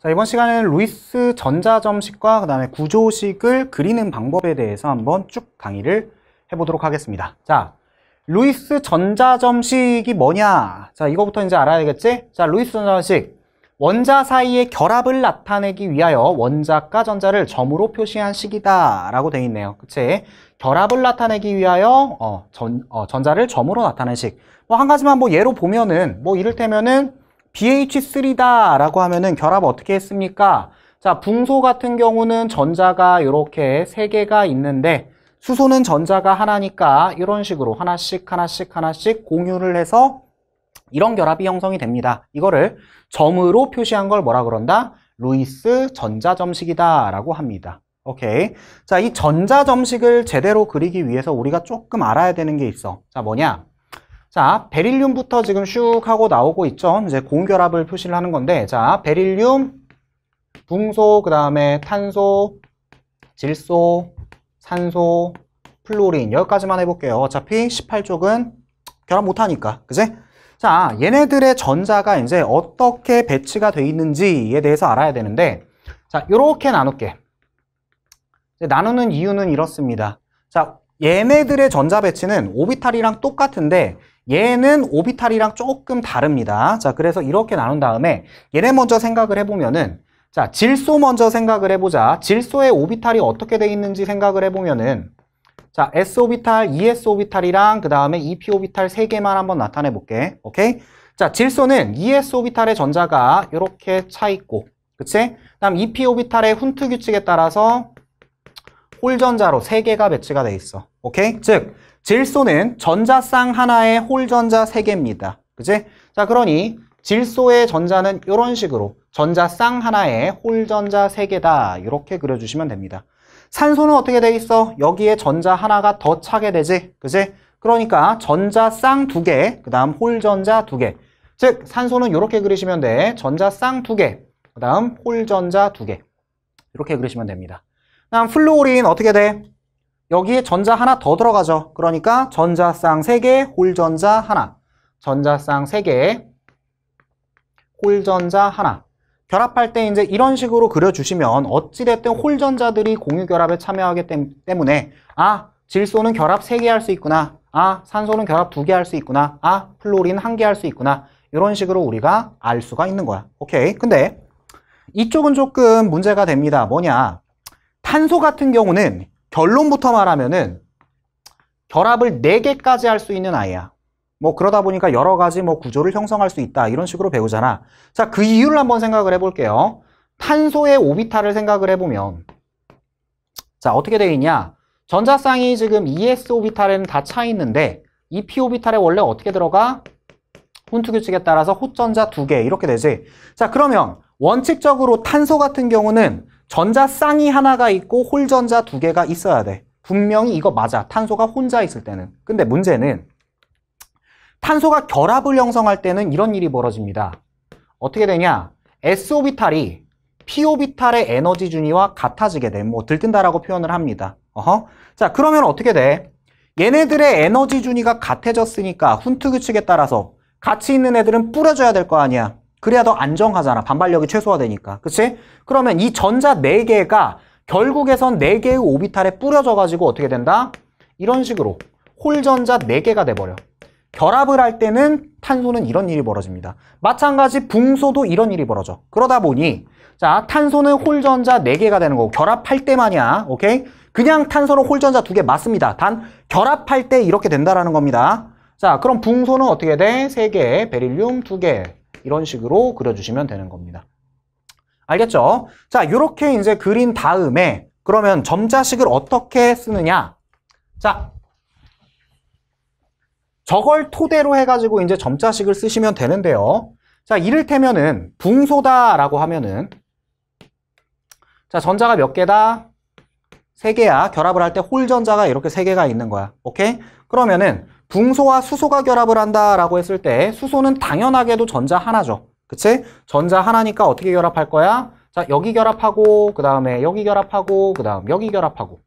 자, 이번 시간에는 루이스 전자점식과 그 다음에 구조식을 그리는 방법에 대해서 한번 쭉 강의를 해보도록 하겠습니다. 자, 루이스 전자점식이 뭐냐? 자, 이거부터 이제 알아야 겠지 자, 루이스 전자점식. 원자 사이의 결합을 나타내기 위하여 원자과 전자를 점으로 표시한 식이다 라고 되어 있네요 그치? 결합을 나타내기 위하여 어, 전, 어, 전자를 점으로 나타낸 식뭐 한 가지만 뭐 예로 보면은 뭐 이를테면은 BH3다 라고 하면은 결합 어떻게 했습니까? 자, 붕소 같은 경우는 전자가 이렇게 세개가 있는데 수소는 전자가 하나니까 이런 식으로 하나씩 하나씩 하나씩 공유를 해서 이런 결합이 형성이 됩니다. 이거를 점으로 표시한 걸 뭐라 그런다? 루이스 전자점식이다 라고 합니다. 오케이. 자, 이 전자점식을 제대로 그리기 위해서 우리가 조금 알아야 되는 게 있어. 자, 뭐냐? 자, 베릴륨부터 지금 슉 하고 나오고 있죠. 이제 공결합을 표시를 하는 건데, 자, 베릴륨, 붕소, 그 다음에 탄소, 질소, 산소, 플로린 여기까지만 해볼게요. 어차피 18쪽은 결합 못하니까, 그지? 자, 얘네들의 전자가 이제 어떻게 배치가 되어 있는지에 대해서 알아야 되는데, 자, 이렇게 나눌게. 나누는 이유는 이렇습니다. 자, 얘네들의 전자 배치는 오비탈이랑 똑같은데 얘는 오비탈이랑 조금 다릅니다. 자, 그래서 이렇게 나눈 다음에 얘네 먼저 생각을 해보면은 자, 질소 먼저 생각을 해보자. 질소의 오비탈이 어떻게 되어 있는지 생각을 해보면은 자, S 오비탈, ES 오비탈이랑 그 다음에 EP 오비탈 세 개만 한번 나타내 볼게. 오케이? 자, 질소는 ES 오비탈의 전자가 이렇게 차 있고, 그치? 다음 EP 오비탈의 훈트 규칙에 따라서 홀 전자로 세 개가 배치가 돼 있어. 오케이? 즉 질소는 전자쌍 하나에 홀전자 3개입니다. 그치? 자, 그러니 질소의 전자는 이런 식으로 전자쌍 하나에 홀전자 3개다. 이렇게 그려주시면 됩니다. 산소는 어떻게 돼 있어? 여기에 전자 하나가 더 차게 되지. 그치? 그러니까 전자쌍 2개, 그 다음 홀전자 2개. 즉, 산소는 이렇게 그리시면 돼. 전자쌍 2개, 그 다음 홀전자 2개. 이렇게 그리시면 됩니다. 다음 플루오린 어떻게 돼? 여기에 전자 하나 더 들어가죠. 그러니까 전자쌍 3개, 홀전자 하나. 전자쌍 3개, 홀전자 하나. 결합할 때 이제 이런 식으로 그려주시면 어찌됐든 홀전자들이 공유결합에 참여하기 때문에 아, 질소는 결합 3개 할 수 있구나. 아, 산소는 결합 2개 할 수 있구나. 아, 플로린 1개 할 수 있구나. 이런 식으로 우리가 알 수가 있는 거야. 오케이. 근데 이쪽은 조금 문제가 됩니다. 뭐냐. 탄소 같은 경우는 결론부터 말하면은 결합을 4개까지 할 수 있는 아이야. 뭐 그러다 보니까 여러 가지 뭐 구조를 형성할 수 있다. 이런 식으로 배우잖아. 자, 그 이유를 한번 생각을 해볼게요. 탄소의 오비탈을 생각을 해보면 자, 어떻게 되어 있냐? 전자쌍이 지금 ES 오비탈에는 다 차 있는데 EP 오비탈에 원래 어떻게 들어가? 훈투 규칙에 따라서 호전자 2개 이렇게 되지. 자, 그러면 원칙적으로 탄소 같은 경우는 전자쌍이 하나가 있고 홀전자 두 개가 있어야 돼. 분명히 이거 맞아. 탄소가 혼자 있을 때는. 근데 문제는 탄소가 결합을 형성할 때는 이런 일이 벌어집니다. 어떻게 되냐? S오비탈이 P오비탈의 에너지 준위와 같아지게 돼. 뭐 들뜬다라고 표현을 합니다. 어허. 자, 그러면 어떻게 돼? 얘네들의 에너지 준위가 같아졌으니까 훈트 규칙에 따라서 같이 있는 애들은 뿌려줘야 될 거 아니야. 그래야 더 안정하잖아. 반발력이 최소화되니까. 그치? 그러면 이 전자 4개가 결국에선 4개의 오비탈에 뿌려져가지고 어떻게 된다? 이런 식으로 홀전자 4개가 돼버려. 결합을 할 때는 탄소는 이런 일이 벌어집니다. 마찬가지 붕소도 이런 일이 벌어져. 그러다 보니 자 탄소는 홀전자 4개가 되는 거고 결합할 때만이야. 오케이? 그냥 탄소는 홀전자 2개 맞습니다. 단 결합할 때 이렇게 된다라는 겁니다. 자 그럼 붕소는 어떻게 돼? 3개, 베릴륨 2개, 이런 식으로 그려주시면 되는 겁니다. 알겠죠? 자, 이렇게 이제 그린 다음에 그러면 점자식을 어떻게 쓰느냐? 자, 저걸 토대로 해가지고 이제 점자식을 쓰시면 되는데요. 자, 이를테면은 붕소다라고 하면은 자, 전자가 몇 개다? 세 개야. 결합을 할 때 홀 전자가 이렇게 세 개가 있는 거야. 오케이? 그러면은 붕소와 수소가 결합을 한다라고 했을 때 수소는 당연하게도 전자 하나죠. 그치? 전자 하나니까 어떻게 결합할 거야? 자, 여기 결합하고 그 다음에 여기 결합하고 그 다음 여기 결합하고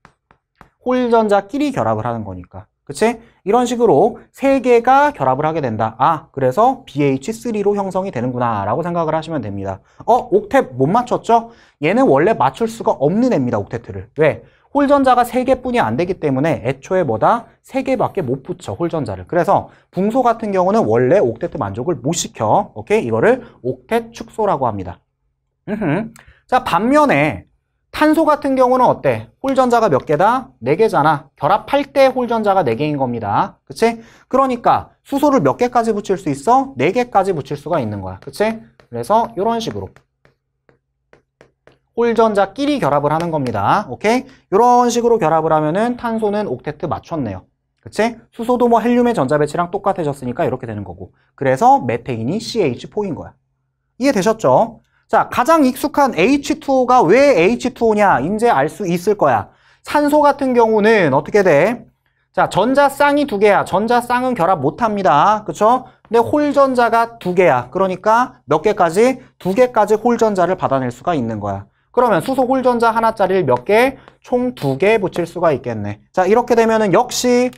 홀전자끼리 결합을 하는 거니까. 그치? 이런 식으로 세 개가 결합을 하게 된다. 아, 그래서 BH3로 형성이 되는구나 라고 생각을 하시면 됩니다. 어, 옥텟 못 맞췄죠? 얘는 원래 맞출 수가 없는 애입니다, 옥텟트를. 왜? 홀전자가 3개뿐이 안 되기 때문에 애초에 뭐다? 3개밖에 못 붙여, 홀전자를. 그래서 붕소 같은 경우는 원래 옥테트 만족을 못 시켜. 오케이? 이거를 옥텟 축소라고 합니다. 으흠. 자, 반면에 탄소 같은 경우는 어때? 홀전자가 몇 개다? 4개잖아. 결합할 때 홀전자가 4개인 겁니다. 그치? 그러니까 수소를 몇 개까지 붙일 수 있어? 4개까지 붙일 수가 있는 거야. 그치? 그래서 이런 식으로. 홀전자끼리 결합을 하는 겁니다. 오케이? 이런 식으로 결합을 하면은 탄소는 옥테트 맞췄네요. 그치? 수소도 뭐 헬륨의 전자 배치랑 똑같아졌으니까 이렇게 되는 거고. 그래서 메테인이 CH4인 거야. 이해되셨죠? 자, 가장 익숙한 H2O가 왜 H2O냐? 이제 알 수 있을 거야. 산소 같은 경우는 어떻게 돼? 자, 전자쌍이 두 개야. 전자쌍은 결합 못 합니다. 그쵸? 근데 홀전자가 두 개야. 그러니까 몇 개까지? 두 개까지 홀전자를 받아낼 수가 있는 거야. 그러면 수소 홀전자 하나짜리를 몇 개? 총 두 개 붙일 수가 있겠네. 자, 이렇게 되면은 역시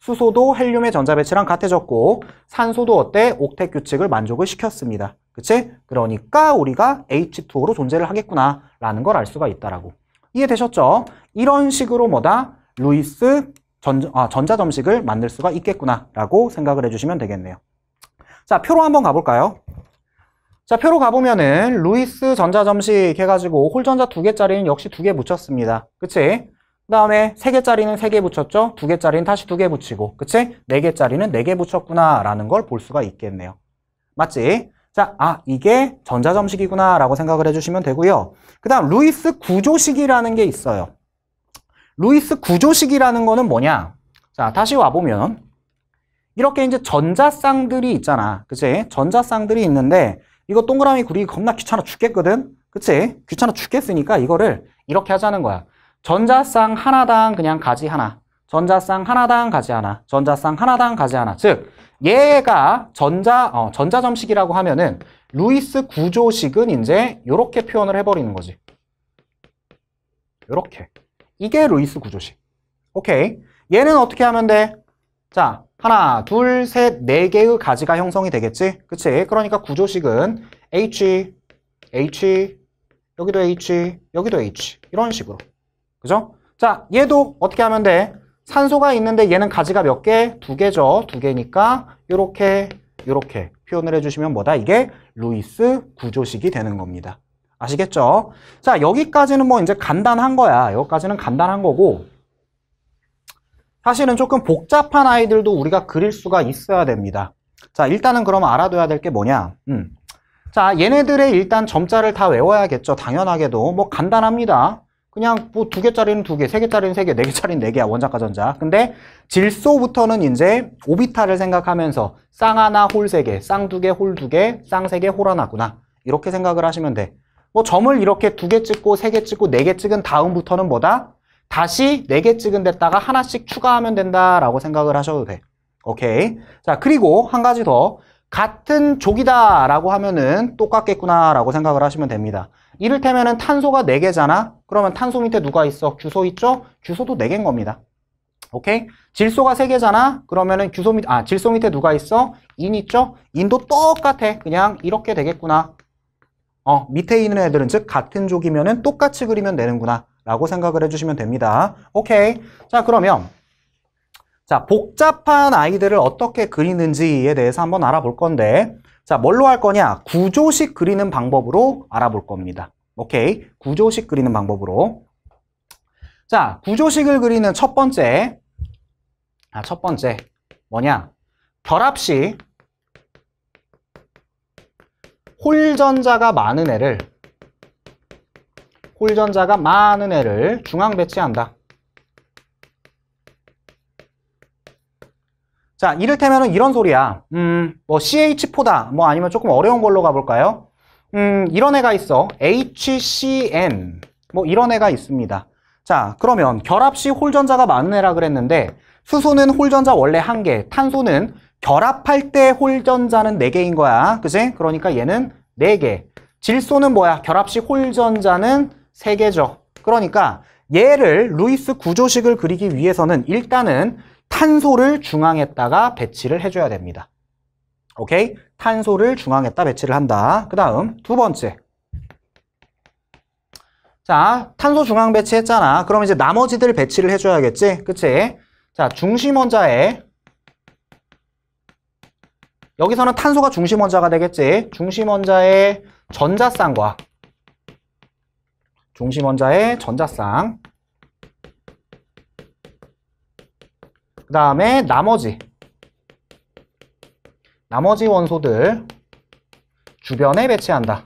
수소도 헬륨의 전자 배치랑 같아졌고 산소도 어때? 옥텟 규칙을 만족을 시켰습니다. 그치? 그러니까 우리가 H2O로 존재를 하겠구나 라는 걸 알 수가 있다라고. 이해되셨죠? 이런 식으로 뭐다? 루이스 전, 아, 전자점식을 만들 수가 있겠구나 라고 생각을 해주시면 되겠네요. 자, 표로 한번 가볼까요? 자, 표로 가보면은 루이스 전자점식 해가지고 홀전자 2개짜리는 역시 2개 붙였습니다. 그치? 그 다음에 3개짜리는3개 붙였죠? 2개짜리는 다시 2개 붙이고 그치? 4개짜리는4개 붙였구나 라는 걸 볼 수가 있겠네요. 맞지? 자, 아 이게 전자점식이구나 라고 생각을 해주시면 되고요. 그 다음 루이스 구조식이라는 게 있어요. 루이스 구조식이라는 거는 뭐냐? 자, 다시 와보면 이렇게 이제 전자쌍들이 있잖아. 그치? 전자쌍들이 있는데 이거 동그라미 구리기 겁나 귀찮아 죽겠거든? 그치? 귀찮아 죽겠으니까 이거를 이렇게 하자는 거야. 전자쌍 하나당 그냥 가지 하나. 전자쌍 하나당 가지 하나. 전자쌍 하나당 가지 하나. 즉, 얘가 전자, 어, 전자점식이라고 하면은 루이스 구조식은 이제 이렇게 표현을 해버리는 거지. 이렇게. 이게 루이스 구조식. 오케이. 얘는 어떻게 하면 돼? 자, 하나, 둘, 셋, 네 개의 가지가 형성이 되겠지? 그치? 그러니까 구조식은 H, H, 여기도 H, 여기도 H 이런 식으로. 그죠? 자, 얘도 어떻게 하면 돼? 산소가 있는데 얘는 가지가 몇 개? 두 개죠. 두 개니까 이렇게 이렇게 표현을 해주시면 뭐다? 이게 루이스 구조식이 되는 겁니다. 아시겠죠? 자, 여기까지는 뭐 이제 간단한 거야. 여기까지는 간단한 거고 사실은 조금 복잡한 아이들도 우리가 그릴 수가 있어야 됩니다. 자, 일단은 그럼 알아둬야 될 게 뭐냐? 음. 자, 얘네들의 일단 점자를 다 외워야겠죠. 당연하게도. 뭐 간단합니다. 그냥 뭐 두 개짜리는 두 개, 세 개짜리는 세 개, 네 개짜리는 네 개야, 원자과 전자. 근데 질소부터는 이제 오비탈을 생각하면서 쌍 하나, 홀 세 개, 쌍 두 개, 홀 두 개, 쌍 세 개, 홀 하나구나. 이렇게 생각을 하시면 돼. 뭐 점을 이렇게 두 개 찍고, 세 개 찍고, 네 개 찍은 다음부터는 뭐다? 다시 4개 찍은 데다가 하나씩 추가하면 된다라고 생각을 하셔도 돼. 오케이. 자, 그리고 한 가지 더. 같은 족이다라고 하면은 똑같겠구나라고 생각을 하시면 됩니다. 이를테면은 탄소가 4개잖아? 그러면 탄소 밑에 누가 있어? 규소 있죠? 규소도 4개인 겁니다. 오케이? 질소가 3개잖아? 그러면은 규소 밑, 아, 질소 밑에 누가 있어? 인 있죠? 인도 똑같아. 그냥 이렇게 되겠구나. 어, 밑에 있는 애들은 즉 같은 족이면은 똑같이 그리면 되는구나. 라고 생각을 해주시면 됩니다. 오케이. 자, 그러면 자 복잡한 아이들을 어떻게 그리는지에 대해서 한번 알아볼 건데 자, 뭘로 할 거냐? 구조식 그리는 방법으로 알아볼 겁니다. 오케이. 구조식 그리는 방법으로. 자, 구조식을 그리는 첫 번째. 아, 첫 번째. 뭐냐? 결합시 홀전자가 많은 애를 홀전자가 많은 애를 중앙 배치한다. 자, 이를테면 이런 소리야. 음, 뭐 CH4다. 뭐 아니면 조금 어려운 걸로 가볼까요? 음, 이런 애가 있어. HCN. 뭐 이런 애가 있습니다. 자, 그러면 결합시 홀전자가 많은 애라 그랬는데 수소는 홀전자 원래 한개 탄소는 결합할 때 홀전자는 네개인 거야. 그지? 그러니까 얘는 네개 질소는 뭐야? 결합시 홀전자는 3개죠. 그러니까 얘를 루이스 구조식을 그리기 위해서는 일단은 탄소를 중앙에다가 배치를 해줘야 됩니다. 오케이? 탄소를 중앙에다 배치를 한다. 그 다음 두 번째. 자, 탄소 중앙 배치했잖아. 그럼 이제 나머지들 배치를 해줘야겠지? 그치? 자, 중심 원자에 여기서는 탄소가 중심 원자가 되겠지. 중심 원자의 전자쌍과 중심 원자의 전자쌍 그 다음에 나머지 나머지 원소들 주변에 배치한다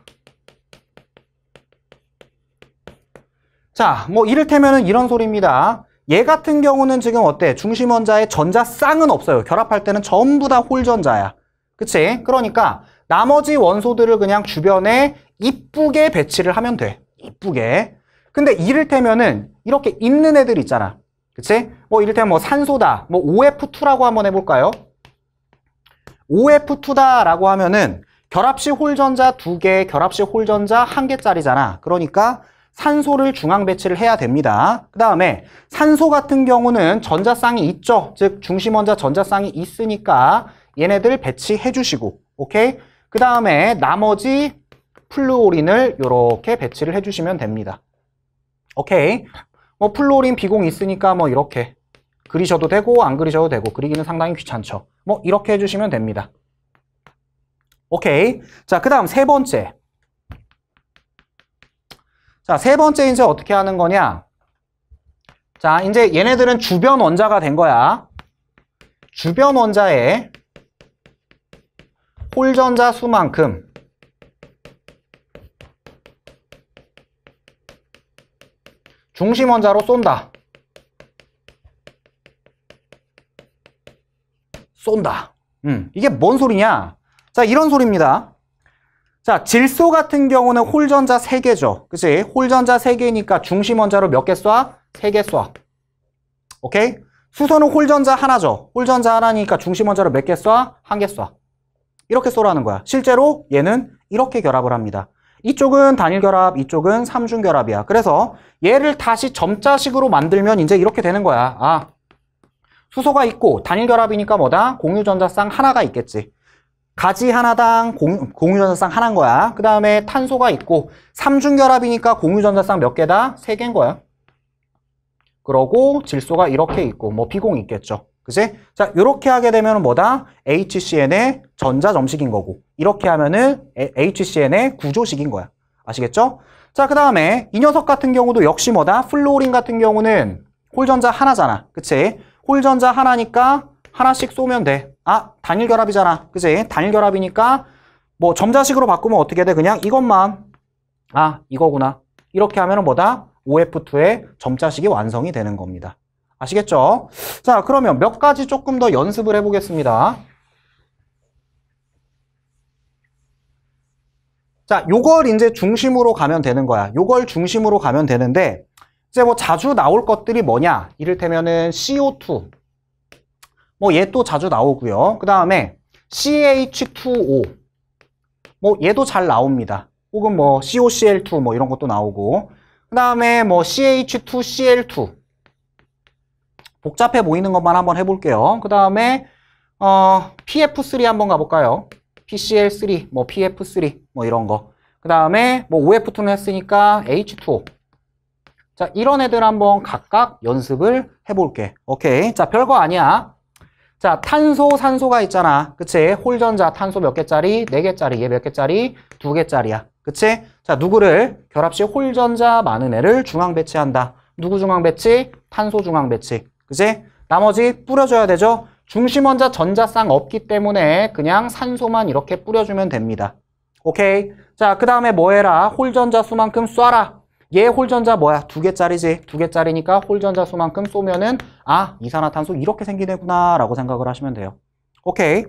자, 뭐 이를테면 이런 소리입니다. 얘 같은 경우는 지금 어때? 중심 원자의 전자쌍은 없어요. 결합할 때는 전부 다 홀전자야. 그치? 그러니까 나머지 원소들을 그냥 주변에 이쁘게 배치를 하면 돼. 이쁘게. 근데 이를테면은 이렇게 입는 애들 있잖아. 그치? 뭐 이를테면 뭐 산소다. 뭐 OF2라고 한번 해볼까요? OF2다라고 하면은 결합식 홀전자 두 개, 결합식 홀전자 한 개짜리잖아. 그러니까 산소를 중앙 배치를 해야 됩니다. 그 다음에 산소 같은 경우는 전자쌍이 있죠. 즉 중심 원자 전자쌍이 있으니까 얘네들 배치해 주시고 오케이? 그 다음에 나머지 플루오린을 이렇게 배치를 해주시면 됩니다. 오케이. 뭐 플루오린 비공 있으니까 뭐 이렇게 그리셔도 되고 안 그리셔도 되고 그리기는 상당히 귀찮죠. 뭐 이렇게 해주시면 됩니다. 오케이. 자, 그 다음 세 번째. 자, 세 번째 이제 어떻게 하는 거냐. 자, 이제 얘네들은 주변 원자가 된 거야. 주변 원자의 홀전자 수만큼 중심원자로 쏜다. 쏜다. 음, 이게 뭔 소리냐? 자, 이런 소리입니다. 자, 질소 같은 경우는 홀전자 3개죠. 그치? 홀전자 3개니까 중심원자로 몇 개 쏴? 3개 쏴. 오케이? 수소는 홀전자 하나죠. 홀전자 하나니까 중심원자로 몇 개 쏴? 한 개 쏴. 이렇게 쏘라는 거야. 실제로 얘는 이렇게 결합을 합니다. 이쪽은 단일 결합, 이쪽은 삼중 결합이야. 그래서 얘를 다시 점자식으로 만들면 이제 이렇게 되는 거야. 아, 수소가 있고 단일 결합이니까 뭐다? 공유전자쌍 하나가 있겠지. 가지 하나당 공, 유전자쌍 하나인 거야. 그 다음에 탄소가 있고 삼중 결합이니까 공유전자쌍 몇 개다? 세 개인 거야. 그러고 질소가 이렇게 있고 뭐 비공 있겠죠. 그지? 자, 이렇게 하게 되면 뭐다? HCN의 전자점식인 거고 이렇게 하면은 HCN의 구조식인 거야. 아시겠죠? 자, 그 다음에 이 녀석 같은 경우도 역시 뭐다? 플로린 같은 경우는 홀전자 하나잖아. 그치? 홀전자 하나니까 하나씩 쏘면 돼. 아, 단일 결합이잖아. 그지? 단일 결합이니까 뭐 점자식으로 바꾸면 어떻게 돼? 그냥 이것만 아, 이거구나. 이렇게 하면 은 뭐다? OF2의 점자식이 완성이 되는 겁니다. 아시겠죠? 자, 그러면 몇 가지 조금 더 연습을 해보겠습니다. 자, 요걸 이제 중심으로 가면 되는 거야. 요걸 중심으로 가면 되는데 이제 뭐 자주 나올 것들이 뭐냐? 이를테면은 CO2. 뭐얘또 자주 나오고요. 그 다음에 CH2O. 뭐 얘도 잘 나옵니다. 혹은 뭐 COCl2 뭐 이런 것도 나오고 그 다음에 뭐 CH2Cl2 복잡해 보이는 것만 한번 해볼게요. 그 다음에 어, PF3 한번 가볼까요? PCL3, 뭐 PF3, 뭐 이런 거. 그 다음에 뭐 OF2는 했으니까 H2O. 자, 이런 애들 한번 각각 연습을 해볼게. 오케이. 자, 별거 아니야. 자, 탄소, 산소가 있잖아. 그치? 홀전자 탄소 몇 개짜리? 네개짜리얘 몇 개짜리? 두개짜리야 그치? 자, 누구를? 결합시 홀전자 많은 애를 중앙 배치한다. 누구 중앙 배치? 탄소 중앙 배치. 그지? 나머지 뿌려줘야 되죠? 중심원자 전자쌍 없기 때문에 그냥 산소만 이렇게 뿌려주면 됩니다. 오케이. 자, 그 다음에 뭐 해라? 홀전자 수만큼 쏴라. 얘 홀전자 뭐야? 두 개짜리지. 두 개짜리니까 홀전자 수만큼 쏘면은 아, 이산화탄소 이렇게 생기는구나 라고 생각을 하시면 돼요. 오케이.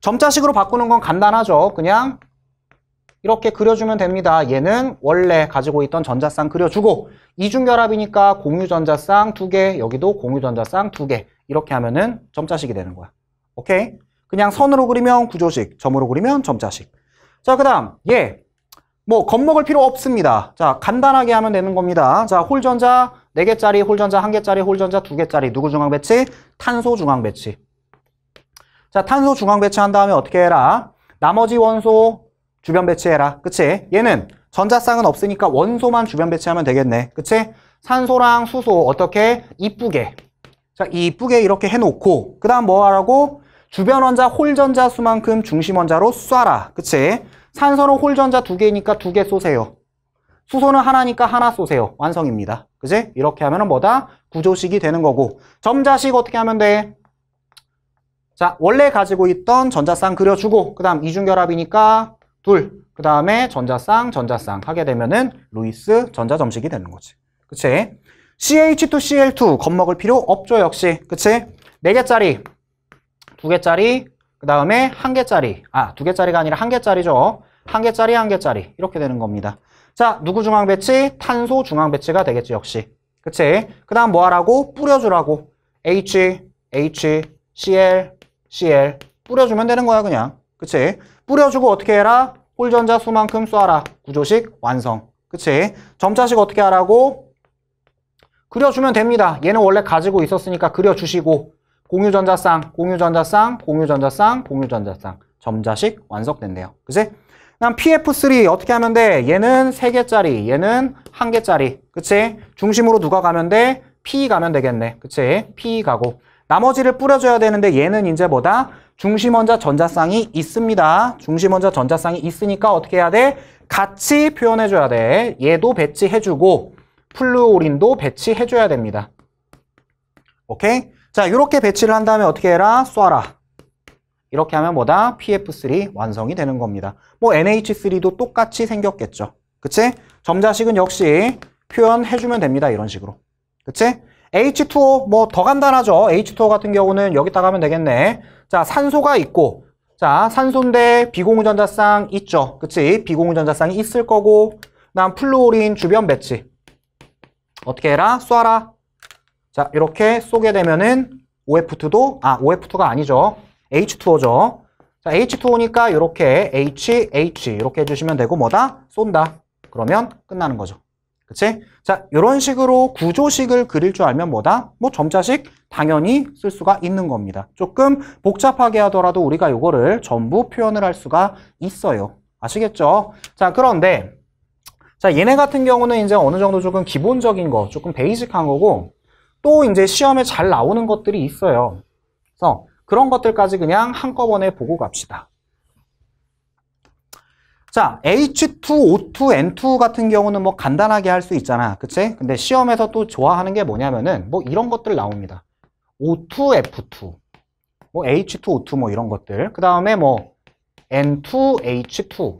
점자식으로 바꾸는 건 간단하죠. 그냥 이렇게 그려주면 됩니다. 얘는 원래 가지고 있던 전자쌍 그려주고 이중결합이니까 공유전자쌍 2개 여기도 공유전자쌍 2개 이렇게 하면은 점자식이 되는 거야. 오케이? 그냥 선으로 그리면 구조식, 점으로 그리면 점자식. 자, 그 다음 얘. 예. 뭐 겁먹을 필요 없습니다. 자, 간단하게 하면 되는 겁니다. 자, 홀전자 4개짜리, 홀전자 1개짜리, 홀전자 2개짜리. 누구 중앙 배치? 탄소 중앙 배치. 자, 탄소 중앙 배치한 다음에 어떻게 해라? 나머지 원소 주변 배치해라. 그치? 얘는 전자쌍은 없으니까 원소만 주변 배치하면 되겠네. 그치? 산소랑 수소 어떻게? 이쁘게. 자, 이쁘게 이렇게 해놓고 그 다음 뭐 하라고? 주변 원자 홀 전자 수만큼 중심 원자로 쏴라. 그치? 산소는 홀 전자 두 개니까 두 개 쏘세요. 수소는 하나니까 하나 쏘세요. 완성입니다. 그치 이렇게 하면 은 뭐다? 구조식이 되는 거고 점자식 어떻게 하면 돼? 자, 원래 가지고 있던 전자쌍 그려주고 그 다음 이중결합이니까 둘, 그 다음에 전자쌍, 전자쌍 하게 되면은 루이스 전자점식이 되는 거지. 그치? CH2Cl2 겁먹을 필요 없죠, 역시. 그치? 네 개짜리, 두 개짜리, 그 다음에 한 개짜리. 아, 두 개짜리가 아니라 한 개짜리죠. 한 개짜리, 한 개짜리. 이렇게 되는 겁니다. 자, 누구 중앙 배치? 탄소 중앙 배치가 되겠지, 역시. 그치? 그 다음 뭐 하라고? 뿌려주라고. H, H, Cl, Cl 뿌려주면 되는 거야, 그냥. 그치? 뿌려주고 어떻게 해라? 홀전자 수만큼 쏴라. 구조식 완성. 그치? 점자식 어떻게 하라고? 그려주면 됩니다. 얘는 원래 가지고 있었으니까 그려주시고 공유전자쌍, 공유전자쌍, 공유전자쌍, 공유전자쌍 점자식 완성된대요. 그치? 난 PF3 어떻게 하면 돼? 얘는 3개짜리, 얘는 1개짜리. 그치? 중심으로 누가 가면 돼? P 가면 되겠네. 그치? P 가고. 나머지를 뿌려줘야 되는데 얘는 이제 뭐다? 중심원자 전자쌍이 있습니다. 중심원자 전자쌍이 있으니까 어떻게 해야 돼? 같이 표현해줘야 돼. 얘도 배치해주고 플루오린도 배치해줘야 됩니다. 오케이? 자, 이렇게 배치를 한 다음에 어떻게 해라? 쏴라. 이렇게 하면 뭐다? PF3 완성이 되는 겁니다. 뭐 NH3도 똑같이 생겼겠죠. 그치? 점자식은 역시 표현해주면 됩니다. 이런 식으로. 그치? H2O 뭐 더 간단하죠. H2O 같은 경우는 여기다가 면 되겠네. 자, 산소가 있고 자, 산소인데 비공유전자쌍 있죠. 그치? 비공유전자쌍이 있을 거고 난 플루오린 주변 배치 어떻게 해라? 쏴라. 자, 이렇게 쏘게 되면은 OF2도 아, OF2가 아니죠. H2O죠. 자, H2O니까 이렇게 H, H 이렇게 해주시면 되고 뭐다? 쏜다. 그러면 끝나는 거죠. 그치? 자, 이런 식으로 구조식을 그릴 줄 알면 뭐다? 뭐 점자식 당연히 쓸 수가 있는 겁니다. 조금 복잡하게 하더라도 우리가 이거를 전부 표현을 할 수가 있어요. 아시겠죠? 자, 그런데 자, 얘네 같은 경우는 이제 어느 정도 조금 기본적인 거, 조금 베이직한 거고 또 이제 시험에 잘 나오는 것들이 있어요. 그래서 그런 것들까지 그냥 한꺼번에 보고 갑시다. 자, H2O2N2 같은 경우는 뭐 간단하게 할 수 있잖아. 그치? 근데 시험에서 또 좋아하는 게 뭐냐면은 뭐 이런 것들 나옵니다. O2F2, 뭐 H2O2 뭐 이런 것들. 그 다음에 뭐 N2H2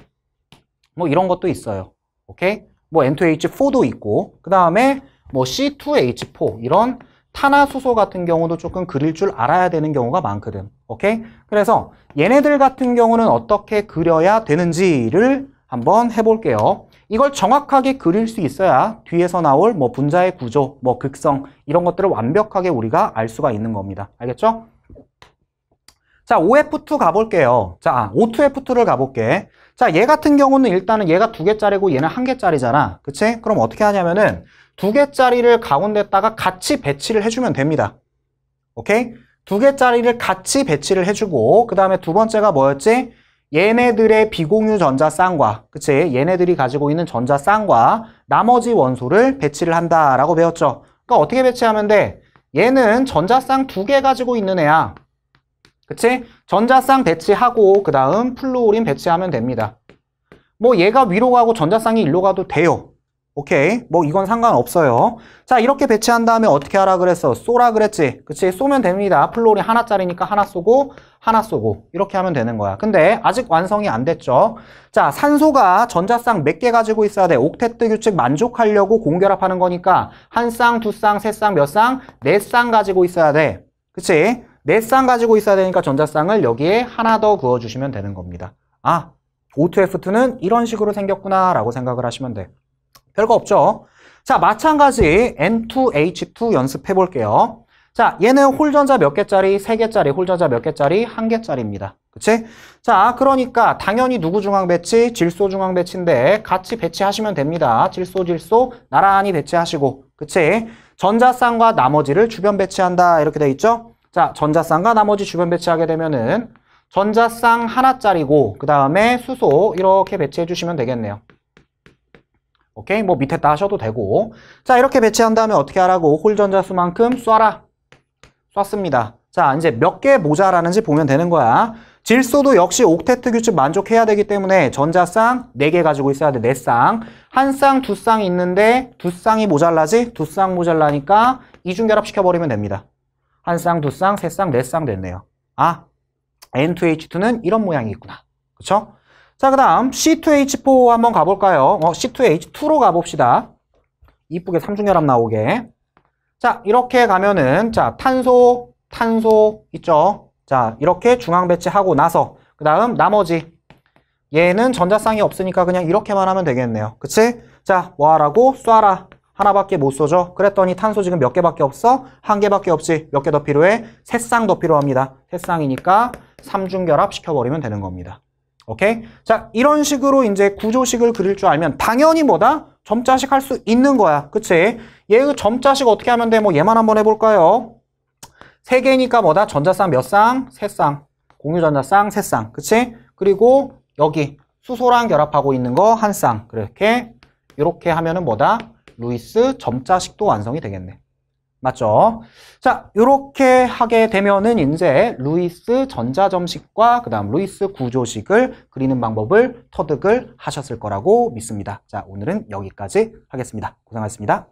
뭐 이런 것도 있어요. 오케이? 뭐 N2H4도 있고 그 다음에 뭐 C2H4 이런 탄화수소 같은 경우도 조금 그릴 줄 알아야 되는 경우가 많거든. 오케이? 그래서 얘네들 같은 경우는 어떻게 그려야 되는지를 한번 해볼게요. 이걸 정확하게 그릴 수 있어야 뒤에서 나올 뭐 분자의 구조, 뭐 극성 이런 것들을 완벽하게 우리가 알 수가 있는 겁니다. 알겠죠? 자, OF2 가볼게요. 자, O2F2를 아, 가볼게. 자, 얘 같은 경우는 일단은 얘가 두 개짜리고 얘는 한 개짜리잖아. 그치? 그럼 어떻게 하냐면은 두 개짜리를 가운데다가 같이 배치를 해주면 됩니다. 오케이? 두 개짜리를 같이 배치를 해주고 그 다음에 두 번째가 뭐였지? 얘네들의 비공유 전자쌍과 그치? 얘네들이 가지고 있는 전자쌍과 나머지 원소를 배치를 한다라고 배웠죠. 그러니까 어떻게 배치하면 돼? 얘는 전자쌍 두 개 가지고 있는 애야. 그치? 전자쌍 배치하고 그 다음 플루오린 배치하면 됩니다. 뭐 얘가 위로 가고 전자쌍이 일로 가도 돼요. 오케이 뭐 이건 상관없어요 자 이렇게 배치한 다음에 어떻게 하라 그랬어 쏘라 그랬지 그치 쏘면 됩니다 플로리 하나짜리니까 하나 쏘고 하나 쏘고 이렇게 하면 되는 거야 근데 아직 완성이 안 됐죠 자 산소가 전자쌍 몇 개 가지고 있어야 돼 옥테트 규칙 만족하려고 공결합하는 거니까 한 쌍, 두 쌍, 세 쌍, 몇 쌍? 네 쌍 가지고 있어야 돼 그치 네 쌍 가지고 있어야 되니까 전자쌍을 여기에 하나 더 구워주시면 되는 겁니다 아 O2F2는 이런 식으로 생겼구나 라고 생각을 하시면 돼 별거 없죠. 자, 마찬가지 N2H2 연습해 볼게요. 자, 얘는 홀전자 몇 개짜리? 세개짜리 홀전자 몇 개짜리? 한개짜리입니다 그치? 자, 그러니까 당연히 누구 중앙 배치? 질소 중앙 배치인데 같이 배치하시면 됩니다. 질소, 질소 나란히 배치하시고. 그치? 전자쌍과 나머지를 주변 배치한다. 이렇게 돼 있죠? 자, 전자쌍과 나머지 주변 배치하게 되면은 전자쌍 하나짜리고 그 다음에 수소 이렇게 배치해 주시면 되겠네요. 오케이? 뭐 밑에다 하셔도 되고 자 이렇게 배치한 다음에 어떻게 하라고 홀전자수만큼 쏴라 쐈습니다 자 이제 몇 개 모자라는지 보면 되는 거야 질소도 역시 옥테트 규칙 만족해야 되기 때문에 전자쌍 4개 가지고 있어야 돼 4쌍 한 쌍, 두 쌍 있는데 두 쌍이 모자라지? 두 쌍 모자라니까 이중결합 시켜버리면 됩니다 한 쌍, 두 쌍, 세 쌍, 네 쌍 됐네요 아, N2H2는 이런 모양이 있구나 그쵸? 자, 그 다음 C2H4 한번 가볼까요? 어, C2H2로 가봅시다. 이쁘게 삼중결합 나오게. 자, 이렇게 가면은 자 탄소, 탄소 있죠? 자, 이렇게 중앙 배치하고 나서 그 다음 나머지 얘는 전자쌍이 없으니까 그냥 이렇게만 하면 되겠네요. 그치? 자, 와라고 쏴라. 하나밖에 못 쏘죠? 그랬더니 탄소 지금 몇 개밖에 없어? 한 개밖에 없지. 몇 개 더 필요해? 세 쌍 더 필요합니다. 세 쌍이니까 삼중결합 시켜버리면 되는 겁니다. 오케이? 자, 이런 식으로 이제 구조식을 그릴 줄 알면 당연히 뭐다? 점자식 할 수 있는 거야. 그치? 얘의 점자식 어떻게 하면 돼? 뭐 얘만 한번 해볼까요? 세 개니까 뭐다? 전자쌍 몇 쌍? 세 쌍. 공유전자쌍 세 쌍. 그치? 그리고 여기 수소랑 결합하고 있는 거 한 쌍. 그렇게 이렇게 하면은 뭐다? 루이스 점자식도 완성이 되겠네. 맞죠? 자, 이렇게 하게 되면은 이제 루이스 전자점식과 그다음 루이스 구조식을 그리는 방법을 터득을 하셨을 거라고 믿습니다. 자, 오늘은 여기까지 하겠습니다. 고생하셨습니다.